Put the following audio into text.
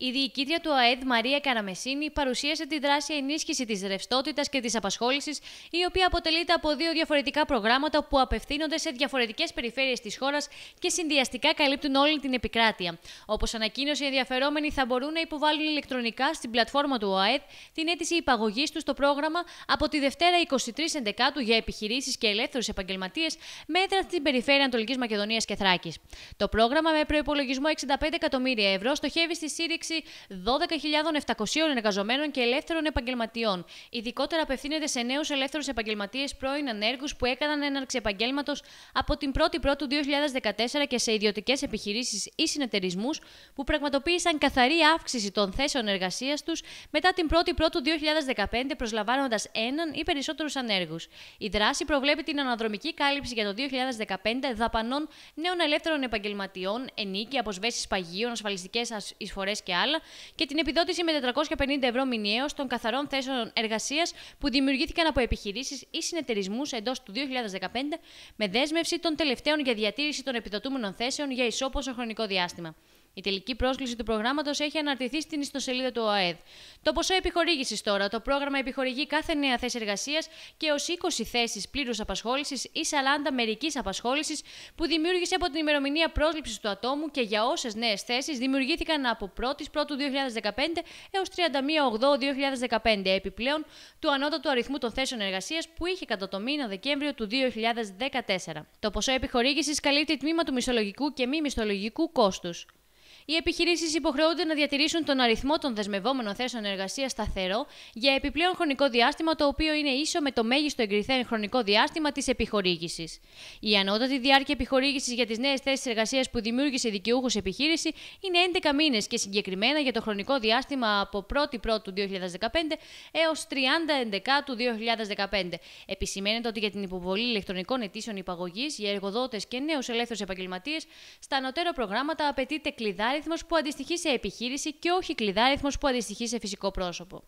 Η διοικήτρια του ΑΕΔ Μαρία Καραμεσίνη παρουσίασε τη δράση ενίσχυσης της ρευστότητας και της απασχόλησης, η οποία αποτελείται από δύο διαφορετικά προγράμματα που απευθύνονται σε διαφορετικές περιφέρειες της χώρας και συνδυαστικά καλύπτουν όλη την επικράτεια. Όπως ανακοίνωσε, οι ενδιαφερόμενοι θα μπορούν να υποβάλουν ηλεκτρονικά στην πλατφόρμα του ΟΑΕΔ την αίτηση υπαγωγής τους στο πρόγραμμα από τη Δευτέρα 23 του για επιχειρήσεις και ελεύθερους επαγγελματίες μέτρα στην περιφέρεια Ανατολικής Μακεδονίας και Θράκης. Το πρόγραμμα με προπολογισμό 65 εκατομμύρια ευρώ στοχεύει στη σύρρηξη 12.700 εργαζομένων και ελεύθερων επαγγελματιών. Ειδικότερα απευθύνεται σε νέους ελεύθερους επαγγελματίες πρώην ανέργους που έκαναν έναρξη επαγγέλματος από την 1η Πρώτου 2014 και σε ιδιωτικές επιχειρήσεις ή συνεταιρισμούς που πραγματοποίησαν καθαρή αύξηση των θέσεων εργασίας τους μετά την 1η Πρώτου 2015 προσλαμβάνοντας έναν ή περισσότερους ανέργους. Η δράση προβλέπει την αναδρομική κάλυψη για το 2015 δαπανών νέων ελεύθερων επαγγελματιών, ενίκη, αποσβέσεις παγίων, ασφαλιστικές εισφορές και και την επιδότηση με 450 ευρώ μηνιαίως των καθαρών θέσεων εργασίας που δημιουργήθηκαν από επιχειρήσεις ή συνεταιρισμούς εντός του 2015 με δέσμευση των τελευταίων για διατήρηση των επιδοτούμενων θέσεων για ισόποσο χρονικό διάστημα. Η τελική πρόσκληση του προγράμματος έχει αναρτηθεί στην ιστοσελίδα του ΟΑΕΔ. Το ποσό επιχορήγησης τώρα. Το πρόγραμμα επιχορηγεί κάθε νέα θέση εργασίας και ως 20 θέσεις πλήρους απασχόλησης ή 40 μερικής απασχόλησης που δημιούργησε από την ημερομηνία πρόσληψης του ατόμου και για όσες νέες θέσεις δημιουργήθηκαν από 1η Πρώτου 2015 έω 31 8 2015 επιπλέον του ανώτατου αριθμού των θέσεων εργασίας που είχε κατά το μήνα Δεκέμβριο του 2014. Το ποσό επιχορήγησης καλύπτει τμήμα του μισθολογικού και μη μισθολογικού κόστους. Οι επιχειρήσεις υποχρεούνται να διατηρήσουν τον αριθμό των δεσμευόμενων θέσεων εργασίας σταθερό για επιπλέον χρονικό διάστημα, το οποίο είναι ίσο με το μέγιστο εγκριθέν χρονικό διάστημα της επιχορήγησης. Η ανώτατη διάρκεια επιχορήγησης για τις νέες θέσεις εργασίας που δημιούργησε δικαιούχο επιχείρηση είναι 11 μήνες και συγκεκριμένα για το χρονικό διάστημα από 1η Πρώτου 2015 έω 30 του 2015. Επισημαίνεται ότι για την υποβολή ηλεκτρονικών αιτήσεων υπαγωγής για εργοδότες και νέους ελεύθερους επαγγελματίες, στα ανωτέρω προγράμματα απαιτείται κλειδάρι αριθμό που αντιστοιχεί σε επιχείρηση και όχι κλειδάριθμο που αντιστοιχεί σε φυσικό πρόσωπο.